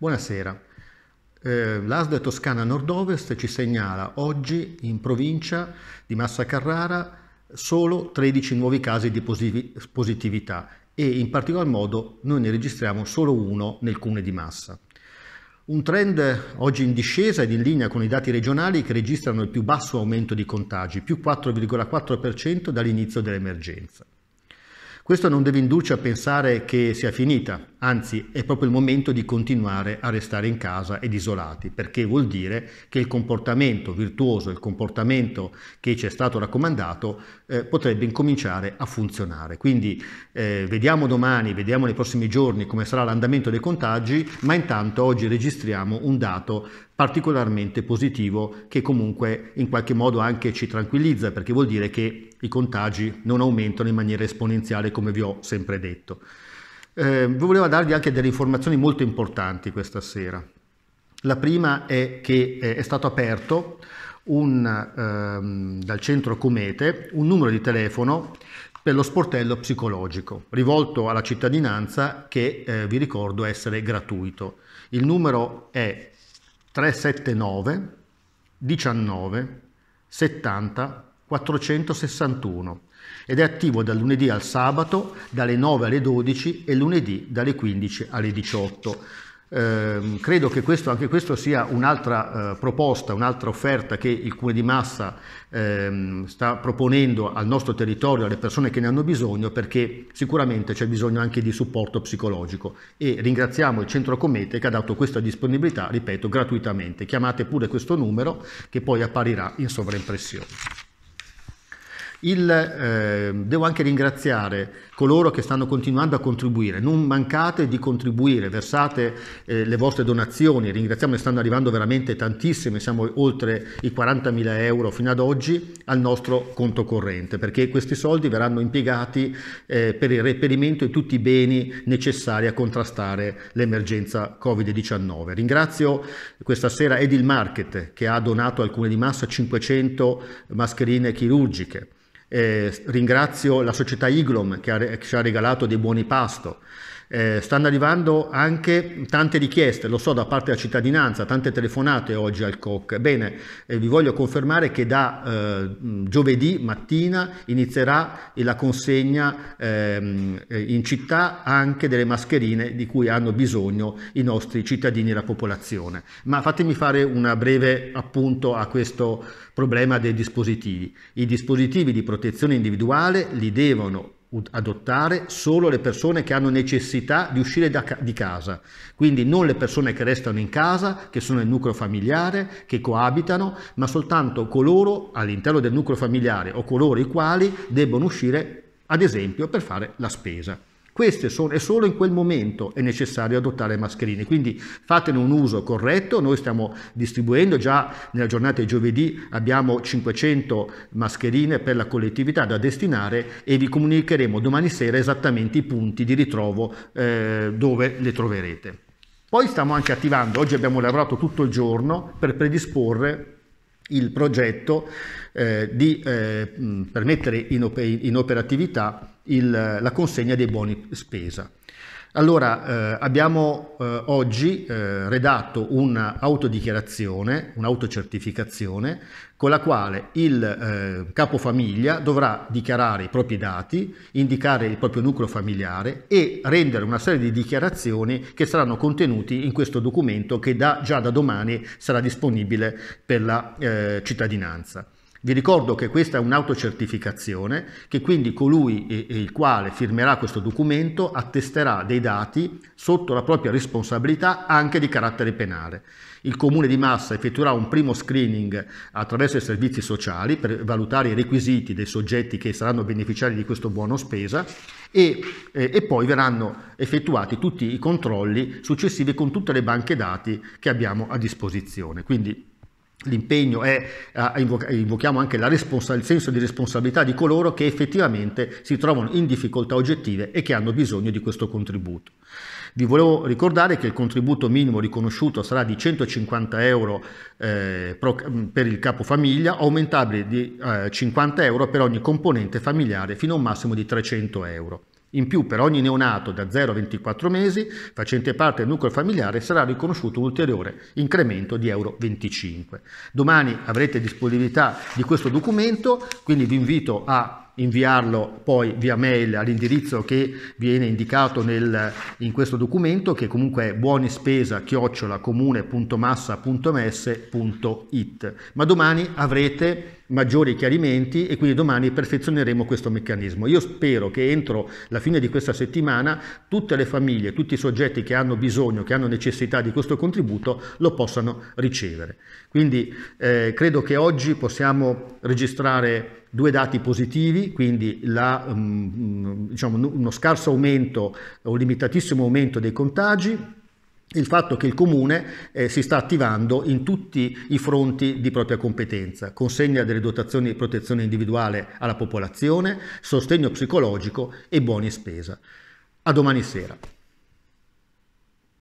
Buonasera. Eh, L'ASDA Toscana Nord-Ovest ci segnala oggi in provincia di Massa Carrara solo 13 nuovi casi di positività e in particolar modo noi ne registriamo solo uno nel comune di Massa. Un trend oggi in discesa ed in linea con i dati regionali che registrano il più basso aumento di contagi, più 4,4% dall'inizio dell'emergenza. Questo non deve indurci a pensare che sia finita, anzi è proprio il momento di continuare a restare in casa ed isolati, perché vuol dire che il comportamento virtuoso, il comportamento che ci è stato raccomandato eh, potrebbe incominciare a funzionare. Quindi eh, vediamo domani, vediamo nei prossimi giorni come sarà l'andamento dei contagi, ma intanto oggi registriamo un dato particolarmente positivo che comunque in qualche modo anche ci tranquillizza perché vuol dire che i contagi non aumentano in maniera esponenziale come vi ho sempre detto. Eh, volevo darvi anche delle informazioni molto importanti questa sera. La prima è che eh, è stato aperto un, ehm, dal centro Comete un numero di telefono per lo sportello psicologico rivolto alla cittadinanza che eh, vi ricordo essere gratuito. Il numero è 379 19 70 461 ed è attivo dal lunedì al sabato dalle 9 alle 12 e lunedì dalle 15 alle 18. Eh, credo che questo, anche questo sia un'altra eh, proposta, un'altra offerta che il CUE di Massa ehm, sta proponendo al nostro territorio, alle persone che ne hanno bisogno, perché sicuramente c'è bisogno anche di supporto psicologico e ringraziamo il Centro Comete che ha dato questa disponibilità, ripeto, gratuitamente. Chiamate pure questo numero che poi apparirà in sovraimpressione. Il, eh, devo anche ringraziare coloro che stanno continuando a contribuire, non mancate di contribuire, versate eh, le vostre donazioni, ringraziamo ne stanno arrivando veramente tantissime, siamo oltre i 40.000 euro fino ad oggi al nostro conto corrente, perché questi soldi verranno impiegati eh, per il reperimento di tutti i beni necessari a contrastare l'emergenza Covid-19. Ringrazio questa sera Edil Market che ha donato alcune di massa 500 mascherine chirurgiche. Eh, ringrazio la società Iglom che, ha, che ci ha regalato dei buoni pasto. Eh, stanno arrivando anche tante richieste, lo so, da parte della cittadinanza, tante telefonate oggi al COC. Bene, eh, vi voglio confermare che da eh, giovedì mattina inizierà la consegna ehm, in città anche delle mascherine di cui hanno bisogno i nostri cittadini e la popolazione. Ma fatemi fare un breve appunto a questo problema dei dispositivi. I dispositivi di protezione individuale li devono adottare solo le persone che hanno necessità di uscire da, di casa, quindi non le persone che restano in casa, che sono nel nucleo familiare, che coabitano, ma soltanto coloro all'interno del nucleo familiare o coloro i quali debbono uscire, ad esempio, per fare la spesa. Queste sono, e solo in quel momento è necessario adottare mascherine, quindi fatene un uso corretto, noi stiamo distribuendo già nella giornata di giovedì abbiamo 500 mascherine per la collettività da destinare e vi comunicheremo domani sera esattamente i punti di ritrovo eh, dove le troverete. Poi stiamo anche attivando, oggi abbiamo lavorato tutto il giorno per predisporre il progetto eh, di eh, permettere in, op- in operatività il, la consegna dei buoni spesa. Allora, eh, abbiamo eh, oggi eh, redatto un'autodichiarazione, un'autocertificazione, con la quale il eh, capofamiglia dovrà dichiarare i propri dati, indicare il proprio nucleo familiare e rendere una serie di dichiarazioni che saranno contenute in questo documento che da, già da domani sarà disponibile per la eh, cittadinanza. Vi ricordo che questa è un'autocertificazione che quindi colui il quale firmerà questo documento attesterà dei dati sotto la propria responsabilità anche di carattere penale. Il comune di Massa effettuerà un primo screening attraverso i servizi sociali per valutare i requisiti dei soggetti che saranno beneficiari di questo buono spesa e, e poi verranno effettuati tutti i controlli successivi con tutte le banche dati che abbiamo a disposizione. Quindi L'impegno è, eh, invochiamo anche il senso di responsabilità di coloro che effettivamente si trovano in difficoltà oggettive e che hanno bisogno di questo contributo. Vi volevo ricordare che il contributo minimo riconosciuto sarà di 150 euro eh, per il capofamiglia, aumentabile di eh, 50 euro per ogni componente familiare fino a un massimo di 300 euro. In più, per ogni neonato da 0 a 24 mesi facente parte del nucleo familiare sarà riconosciuto un ulteriore incremento di euro 25. Domani avrete disponibilità di questo documento, quindi vi invito a inviarlo poi via mail all'indirizzo che viene indicato nel, in questo documento che comunque è buonispesa comune.massa.ms.it ma domani avrete maggiori chiarimenti e quindi domani perfezioneremo questo meccanismo. Io spero che entro la fine di questa settimana tutte le famiglie, tutti i soggetti che hanno bisogno, che hanno necessità di questo contributo lo possano ricevere. Quindi eh, credo che oggi possiamo registrare due dati positivi, quindi la, um, diciamo, uno scarso aumento o limitatissimo aumento dei contagi il fatto che il Comune eh, si sta attivando in tutti i fronti di propria competenza, consegna delle dotazioni di protezione individuale alla popolazione, sostegno psicologico e buoni spesa. A domani sera.